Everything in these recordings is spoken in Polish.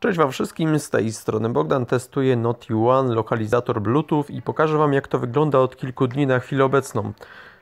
Cześć Wam wszystkim, z tej strony Bogdan, testuję Noti One, lokalizator Bluetooth i pokażę Wam jak to wygląda od kilku dni na chwilę obecną.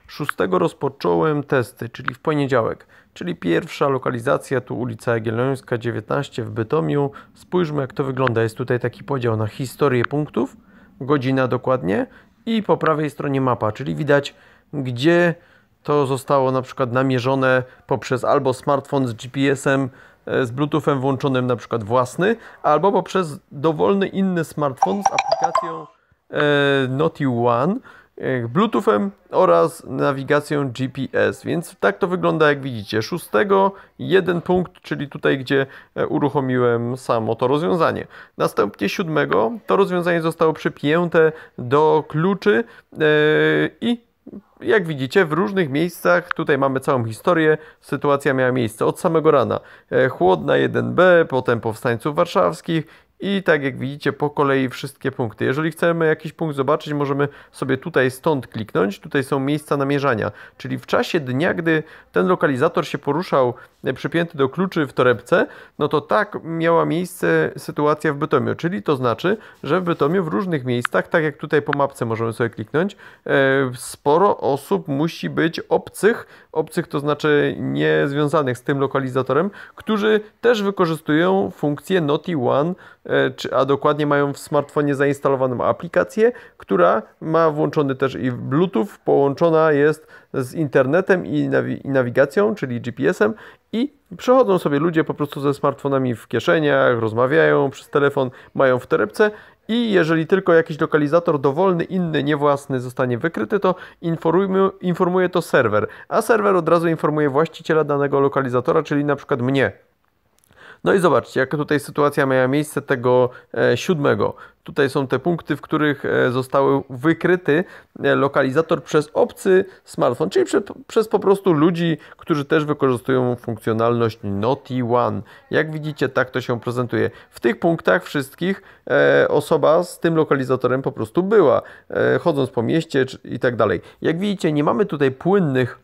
6 rozpocząłem testy, czyli w poniedziałek, czyli pierwsza lokalizacja tu ulica Jagiellońska 19 w Bytomiu. Spójrzmy jak to wygląda, jest tutaj taki podział na historię punktów, godzina dokładnie i po prawej stronie mapa, czyli widać gdzie to zostało na przykład namierzone poprzez albo smartfon z GPS-em, E, z Bluetoothem włączonym, na przykład własny, albo poprzez dowolny inny smartfon z aplikacją e, Noti One, e, Bluetoothem oraz nawigacją GPS. Więc tak to wygląda, jak widzicie. Szóstego, jeden punkt, czyli tutaj, gdzie e, uruchomiłem samo to rozwiązanie. Następnie siódmego, to rozwiązanie zostało przypięte do kluczy e, i jak widzicie, w różnych miejscach, tutaj mamy całą historię, sytuacja miała miejsce od samego rana. E, chłodna 1B, potem powstańców warszawskich, i tak jak widzicie, po kolei wszystkie punkty. Jeżeli chcemy jakiś punkt zobaczyć, możemy sobie tutaj stąd kliknąć. Tutaj są miejsca namierzania, czyli w czasie dnia, gdy ten lokalizator się poruszał e, przypięty do kluczy w torebce, no to tak miała miejsce sytuacja w Bytomiu. Czyli to znaczy, że w Bytomiu w różnych miejscach, tak jak tutaj po mapce możemy sobie kliknąć, e, sporo osób musi być obcych obcych, to znaczy niezwiązanych z tym lokalizatorem, którzy też wykorzystują funkcję Noti One, e, a dokładnie mają w smartfonie zainstalowaną aplikację, która ma włączony też i Bluetooth, połączona jest z internetem i, nawi i nawigacją, czyli GPS-em i przechodzą sobie ludzie po prostu ze smartfonami w kieszeniach, rozmawiają przez telefon, mają w torebce i jeżeli tylko jakiś lokalizator dowolny, inny, niewłasny zostanie wykryty, to informuje, informuje to serwer, a serwer od razu informuje właściciela danego lokalizatora, czyli na przykład mnie, no i zobaczcie, jaka tutaj sytuacja miała miejsce tego e, siódmego. Tutaj są te punkty, w których e, zostały wykryty e, lokalizator przez obcy smartfon, czyli przez, przez po prostu ludzi, którzy też wykorzystują funkcjonalność Noti One. Jak widzicie, tak to się prezentuje. W tych punktach wszystkich osoba z tym lokalizatorem po prostu była, chodząc po mieście i tak dalej. Jak widzicie, nie mamy tutaj płynnych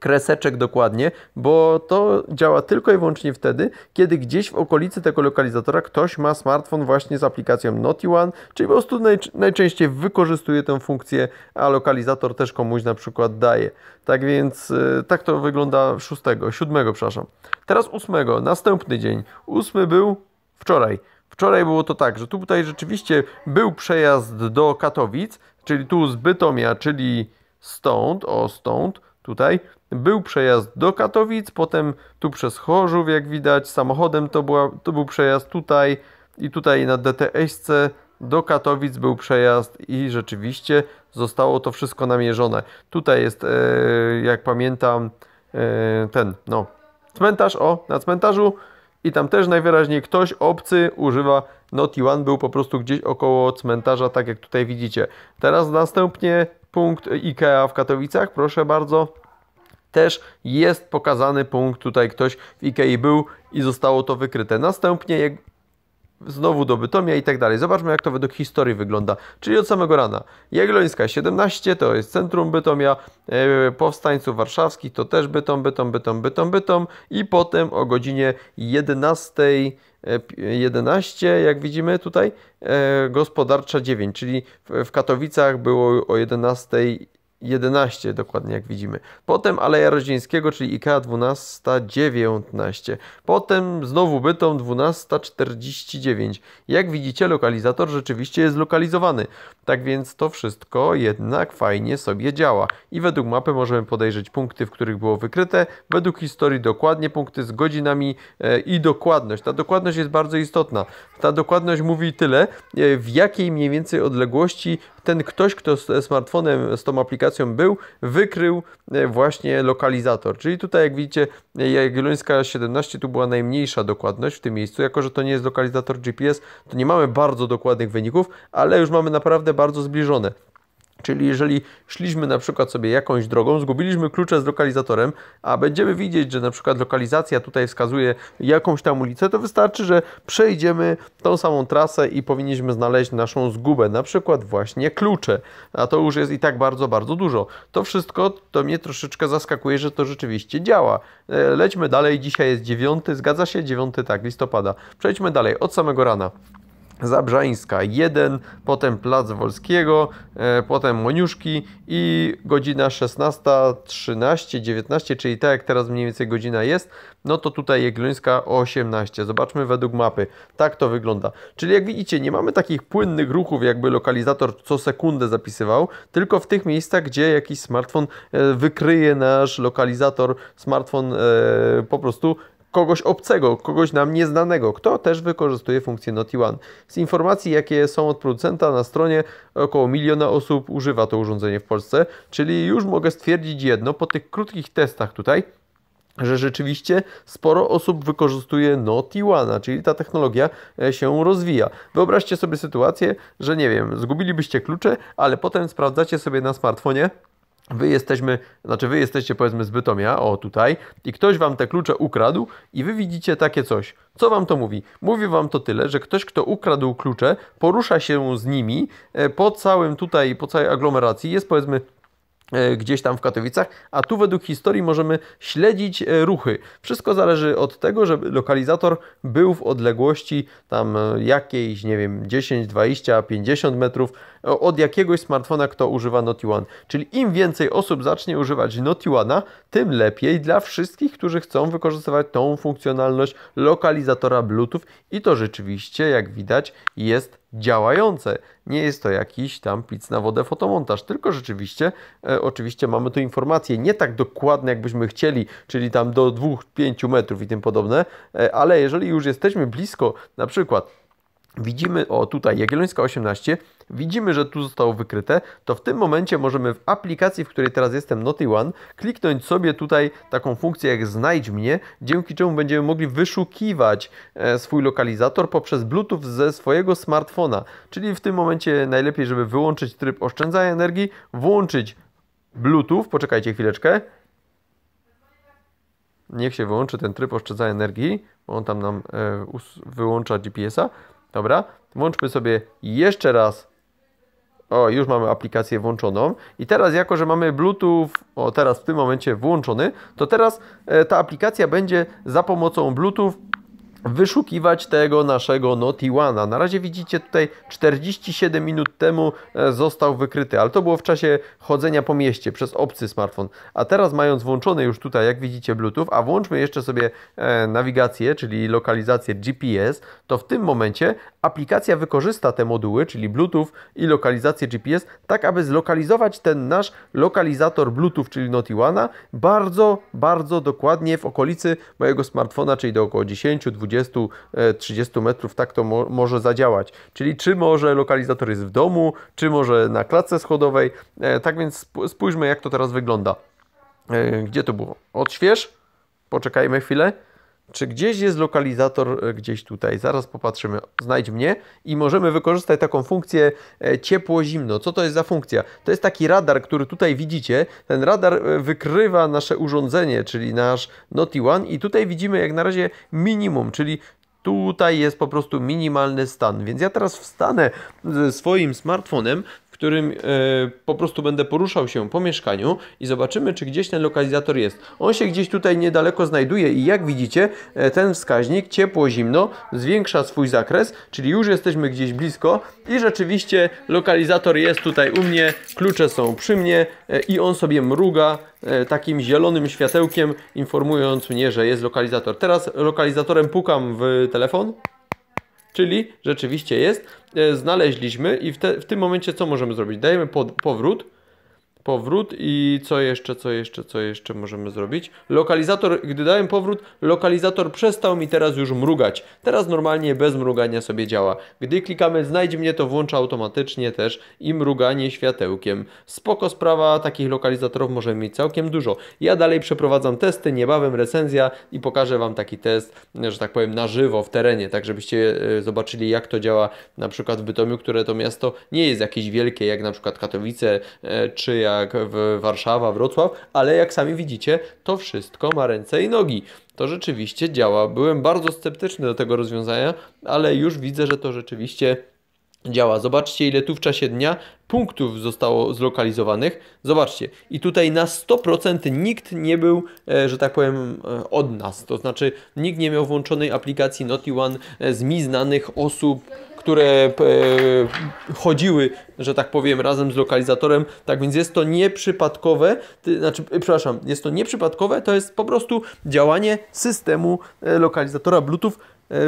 kreseczek dokładnie, bo to działa tylko i wyłącznie wtedy, kiedy gdzieś w okolicy tego lokalizatora ktoś ma smartfon właśnie z aplikacją Naughty One, czyli po prostu naj, najczęściej wykorzystuje tę funkcję, a lokalizator też komuś na przykład daje. Tak więc yy, tak to wygląda 6, 7, przepraszam. Teraz 8, następny dzień. 8 był wczoraj. Wczoraj było to tak, że tutaj rzeczywiście był przejazd do Katowic, czyli tu z Bytomia, czyli stąd, o stąd, tutaj, był przejazd do Katowic, potem tu przez Chorzów, jak widać, samochodem to, była, to był przejazd tutaj i tutaj na dts do Katowic był przejazd i rzeczywiście zostało to wszystko namierzone. Tutaj jest, e, jak pamiętam, e, ten, no, cmentarz, o, na cmentarzu i tam też najwyraźniej ktoś obcy używa Noti One, był po prostu gdzieś około cmentarza, tak jak tutaj widzicie. Teraz następnie punkt IKEA w Katowicach, proszę bardzo też jest pokazany punkt, tutaj ktoś w Ikei był i zostało to wykryte. Następnie jak znowu do Bytomia i tak dalej. Zobaczmy jak to według historii wygląda, czyli od samego rana. Jagiellońska 17 to jest centrum Bytomia, e, Powstańców Warszawskich to też Bytom, Bytom, Bytom, Bytom, Bytom i potem o godzinie 11 11, e, jak widzimy tutaj, e, gospodarcza 9, czyli w, w Katowicach było o 11 11 dokładnie jak widzimy. Potem Aleja Rodzińskiego, czyli IKEA 12.19. Potem znowu Bytom 12.49. Jak widzicie lokalizator rzeczywiście jest zlokalizowany. Tak więc to wszystko jednak fajnie sobie działa. I według mapy możemy podejrzeć punkty, w których było wykryte, według historii dokładnie punkty z godzinami e, i dokładność. Ta dokładność jest bardzo istotna. Ta dokładność mówi tyle, e, w jakiej mniej więcej odległości ten ktoś, kto z e, smartfonem, z tą aplikacją był, wykrył właśnie lokalizator. Czyli tutaj, jak widzicie, Jagiellońska 17 tu była najmniejsza dokładność w tym miejscu. Jako, że to nie jest lokalizator GPS, to nie mamy bardzo dokładnych wyników, ale już mamy naprawdę bardzo zbliżone. Czyli jeżeli szliśmy na przykład sobie jakąś drogą, zgubiliśmy klucze z lokalizatorem, a będziemy widzieć, że na przykład lokalizacja tutaj wskazuje jakąś tam ulicę, to wystarczy, że przejdziemy tą samą trasę i powinniśmy znaleźć naszą zgubę, na przykład właśnie klucze. A to już jest i tak bardzo, bardzo dużo. To wszystko to mnie troszeczkę zaskakuje, że to rzeczywiście działa. E, lećmy dalej, dzisiaj jest 9, zgadza się? 9 tak, listopada. Przejdźmy dalej, od samego rana. Zabrzańska 1, potem Plac Wolskiego, e, potem Moniuszki i godzina 16:13, 19, czyli tak jak teraz mniej więcej godzina jest, no to tutaj Jagiellońska o 18. Zobaczmy według mapy. Tak to wygląda. Czyli jak widzicie, nie mamy takich płynnych ruchów, jakby lokalizator co sekundę zapisywał, tylko w tych miejscach, gdzie jakiś smartfon e, wykryje nasz lokalizator, smartfon e, po prostu kogoś obcego, kogoś nam nieznanego, kto też wykorzystuje funkcję Naughty One. Z informacji, jakie są od producenta na stronie, około miliona osób używa to urządzenie w Polsce, czyli już mogę stwierdzić jedno po tych krótkich testach tutaj, że rzeczywiście sporo osób wykorzystuje Naughty One, czyli ta technologia e, się rozwija. Wyobraźcie sobie sytuację, że nie wiem, zgubilibyście klucze, ale potem sprawdzacie sobie na smartfonie, Wy jesteśmy, znaczy wy jesteście powiedzmy z Bytomia, o tutaj, i ktoś wam te klucze ukradł i wy widzicie takie coś. Co wam to mówi? Mówi wam to tyle, że ktoś, kto ukradł klucze, porusza się z nimi e, po całym tutaj, po całej aglomeracji, jest powiedzmy E, gdzieś tam w Katowicach, a tu według historii możemy śledzić e, ruchy. Wszystko zależy od tego, żeby lokalizator był w odległości tam e, jakiejś, nie wiem, 10, 20, 50 metrów od jakiegoś smartfona, kto używa Noti One. Czyli im więcej osób zacznie używać Noti One'a, tym lepiej dla wszystkich, którzy chcą wykorzystywać tą funkcjonalność lokalizatora Bluetooth i to rzeczywiście, jak widać, jest działające. Nie jest to jakiś tam pic na wodę fotomontaż, tylko rzeczywiście, e, oczywiście mamy tu informacje nie tak dokładne, jakbyśmy chcieli, czyli tam do 2-5 metrów i tym podobne, e, ale jeżeli już jesteśmy blisko, na przykład widzimy, o tutaj Jagiellońska 18, widzimy, że tu zostało wykryte, to w tym momencie możemy w aplikacji, w której teraz jestem Noty One, kliknąć sobie tutaj taką funkcję jak znajdź mnie, dzięki czemu będziemy mogli wyszukiwać e, swój lokalizator poprzez Bluetooth ze swojego smartfona, czyli w tym momencie najlepiej, żeby wyłączyć tryb oszczędzania energii, włączyć Bluetooth, poczekajcie chwileczkę, niech się wyłączy ten tryb oszczędzania energii, bo on tam nam e, wyłącza GPS-a, Dobra? Włączmy sobie jeszcze raz. O, już mamy aplikację włączoną. I teraz, jako że mamy Bluetooth, o teraz w tym momencie włączony, to teraz e, ta aplikacja będzie za pomocą Bluetooth wyszukiwać tego naszego Noti Na razie widzicie tutaj 47 minut temu e, został wykryty, ale to było w czasie chodzenia po mieście przez obcy smartfon. A teraz mając włączony już tutaj, jak widzicie, Bluetooth, a włączmy jeszcze sobie e, nawigację, czyli lokalizację GPS, to w tym momencie aplikacja wykorzysta te moduły, czyli Bluetooth i lokalizację GPS, tak aby zlokalizować ten nasz lokalizator Bluetooth, czyli Noti bardzo, bardzo dokładnie w okolicy mojego smartfona, czyli do około 10-20 20-30 e, metrów, tak to mo może zadziałać. Czyli czy może lokalizator jest w domu, czy może na klatce schodowej. E, tak więc spójrzmy, jak to teraz wygląda. E, gdzie to było? Odśwież, poczekajmy chwilę. Czy gdzieś jest lokalizator, e, gdzieś tutaj? Zaraz popatrzymy. Znajdź mnie i możemy wykorzystać taką funkcję e, ciepło-zimno. Co to jest za funkcja? To jest taki radar, który tutaj widzicie. Ten radar e, wykrywa nasze urządzenie, czyli nasz Noti One i tutaj widzimy jak na razie minimum, czyli tutaj jest po prostu minimalny stan. Więc ja teraz wstanę swoim smartfonem, którym e, po prostu będę poruszał się po mieszkaniu i zobaczymy, czy gdzieś ten lokalizator jest. On się gdzieś tutaj niedaleko znajduje i jak widzicie, e, ten wskaźnik ciepło-zimno zwiększa swój zakres, czyli już jesteśmy gdzieś blisko i rzeczywiście lokalizator jest tutaj u mnie, klucze są przy mnie e, i on sobie mruga takim zielonym światełkiem, informując mnie, że jest lokalizator. Teraz lokalizatorem pukam w telefon. Czyli rzeczywiście jest, e, znaleźliśmy i w, te, w tym momencie co możemy zrobić? Dajemy pod, powrót, powrót i co jeszcze, co jeszcze, co jeszcze możemy zrobić. Lokalizator, gdy dałem powrót, lokalizator przestał mi teraz już mrugać. Teraz normalnie bez mrugania sobie działa. Gdy klikamy znajdź mnie, to włącza automatycznie też i mruganie światełkiem. Spoko sprawa, takich lokalizatorów możemy mieć całkiem dużo. Ja dalej przeprowadzam testy, niebawem recenzja i pokażę Wam taki test, że tak powiem, na żywo w terenie, tak żebyście e, zobaczyli jak to działa na przykład w Bytomiu, które to miasto nie jest jakieś wielkie, jak na przykład Katowice e, czy jak jak w Warszawa, Wrocław, ale jak sami widzicie, to wszystko ma ręce i nogi. To rzeczywiście działa. Byłem bardzo sceptyczny do tego rozwiązania, ale już widzę, że to rzeczywiście działa. Zobaczcie, ile tu w czasie dnia punktów zostało zlokalizowanych. Zobaczcie, i tutaj na 100% nikt nie był, e, że tak powiem, e, od nas. To znaczy, nikt nie miał włączonej aplikacji One e, z mi znanych osób które e, chodziły, że tak powiem, razem z lokalizatorem. Tak więc jest to nieprzypadkowe, znaczy, e, przepraszam, jest to nieprzypadkowe, to jest po prostu działanie systemu e, lokalizatora Bluetooth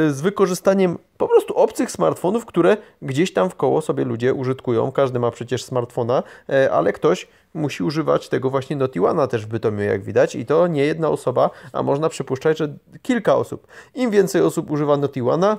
z wykorzystaniem po prostu obcych smartfonów, które gdzieś tam w koło sobie ludzie użytkują. Każdy ma przecież smartfona, ale ktoś musi używać tego właśnie NotiWana, też w Bytomiu, jak widać. I to nie jedna osoba, a można przypuszczać, że kilka osób. Im więcej osób używa NotiWana,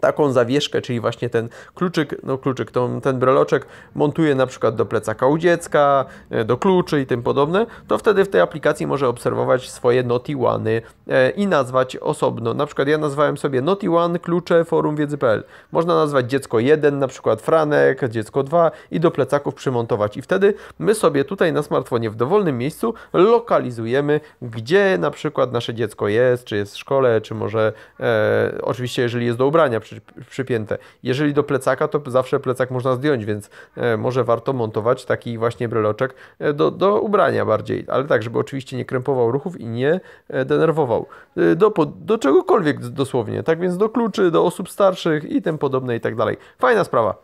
taką zawieszkę, czyli właśnie ten kluczyk, no kluczyk, tą, ten breloczek montuje na przykład do plecaka u dziecka, e, do kluczy i tym podobne, to wtedy w tej aplikacji może obserwować swoje One e, i nazwać osobno. Na przykład ja nazwałem sobie One klucze forum wiedzy.pl. Można nazwać dziecko 1, na przykład Franek, dziecko 2 i do plecaków przymontować. I wtedy my sobie tutaj na smartfonie w dowolnym miejscu lokalizujemy, gdzie na przykład nasze dziecko jest, czy jest w szkole, czy może e, oczywiście jeżeli jest do ubrania, przypięte. Jeżeli do plecaka, to zawsze plecak można zdjąć, więc e, może warto montować taki właśnie breloczek e, do, do ubrania bardziej, ale tak, żeby oczywiście nie krępował ruchów i nie e, denerwował. Do, do czegokolwiek dosłownie, tak więc do kluczy, do osób starszych i tym podobne i tak dalej. Fajna sprawa.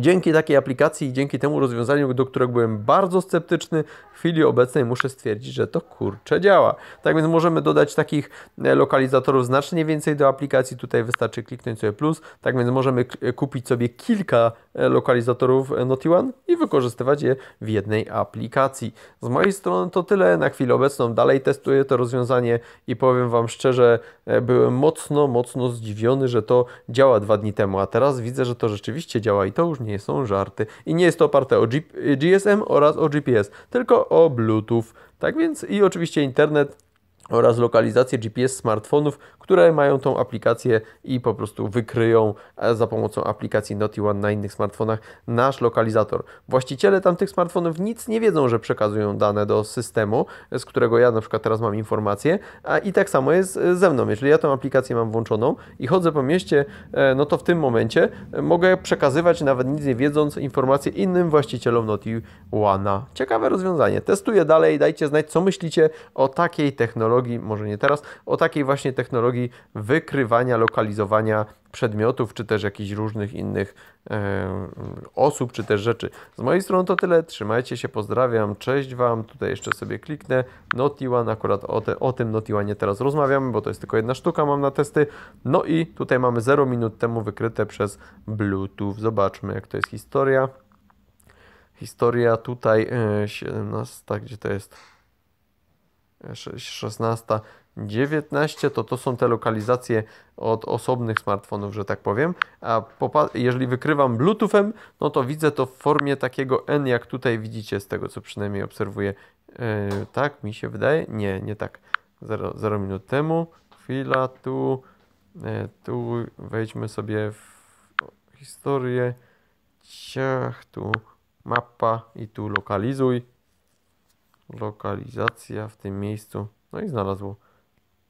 Dzięki takiej aplikacji i dzięki temu rozwiązaniu, do którego byłem bardzo sceptyczny, w chwili obecnej muszę stwierdzić, że to kurcze działa. Tak więc możemy dodać takich e, lokalizatorów znacznie więcej do aplikacji. Tutaj wystarczy kliknąć sobie plus. Tak więc możemy e, kupić sobie kilka lokalizatorów Naughty One i wykorzystywać je w jednej aplikacji. Z mojej strony to tyle na chwilę obecną. Dalej testuję to rozwiązanie i powiem Wam szczerze, e, byłem mocno, mocno zdziwiony, że to działa dwa dni temu, a teraz widzę, że to rzeczywiście działa i to już nie są żarty. I nie jest to oparte o GSM oraz o GPS, tylko o Bluetooth. Tak więc i oczywiście internet oraz lokalizację GPS smartfonów, które mają tą aplikację i po prostu wykryją e, za pomocą aplikacji Noti One na innych smartfonach nasz lokalizator. Właściciele tamtych smartfonów nic nie wiedzą, że przekazują dane do systemu, e, z którego ja na przykład teraz mam informacje, a i tak samo jest e, ze mną. Jeżeli ja tą aplikację mam włączoną i chodzę po mieście, no to w tym momencie mogę przekazywać nawet nic nie wiedząc informacje innym właścicielom Noti One. Ciekawe rozwiązanie. Testuję dalej, dajcie znać co myślicie o takiej technologii technologii, może nie teraz, o takiej właśnie technologii wykrywania, lokalizowania przedmiotów, czy też jakichś różnych innych e, osób, czy też rzeczy. Z mojej strony to tyle. Trzymajcie się, pozdrawiam, cześć Wam. Tutaj jeszcze sobie kliknę. Noti One, akurat o, te, o tym Noti One teraz rozmawiamy, bo to jest tylko jedna sztuka, mam na testy. No i tutaj mamy 0 minut temu wykryte przez Bluetooth. Zobaczmy, jak to jest historia. Historia tutaj 17, e, gdzie to jest? 16, 19 to to są te lokalizacje od osobnych smartfonów, że tak powiem. A jeżeli wykrywam Bluetoothem, no to widzę to w formie takiego N, jak tutaj widzicie, z tego co przynajmniej obserwuję. Yy, tak, mi się wydaje. Nie, nie tak. 0 minut temu. Chwila, tu. Yy, tu wejdźmy sobie w historię. Ciach, tu mapa i tu lokalizuj lokalizacja w tym miejscu. No i znalazło.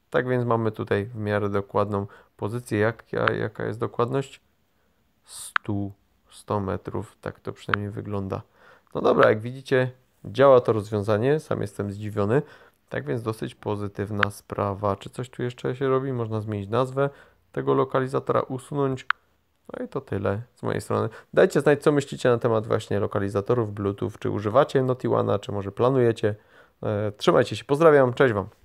Tak więc mamy tutaj w miarę dokładną pozycję. Jaka, jaka jest dokładność? 100, 100 metrów. Tak to przynajmniej wygląda. No dobra, jak widzicie, działa to rozwiązanie. Sam jestem zdziwiony. Tak więc dosyć pozytywna sprawa. Czy coś tu jeszcze się robi? Można zmienić nazwę tego lokalizatora, usunąć no i to tyle z mojej strony. Dajcie znać, co myślicie na temat właśnie lokalizatorów Bluetooth. Czy używacie Notiwana, czy może planujecie? E, trzymajcie się, pozdrawiam, cześć Wam.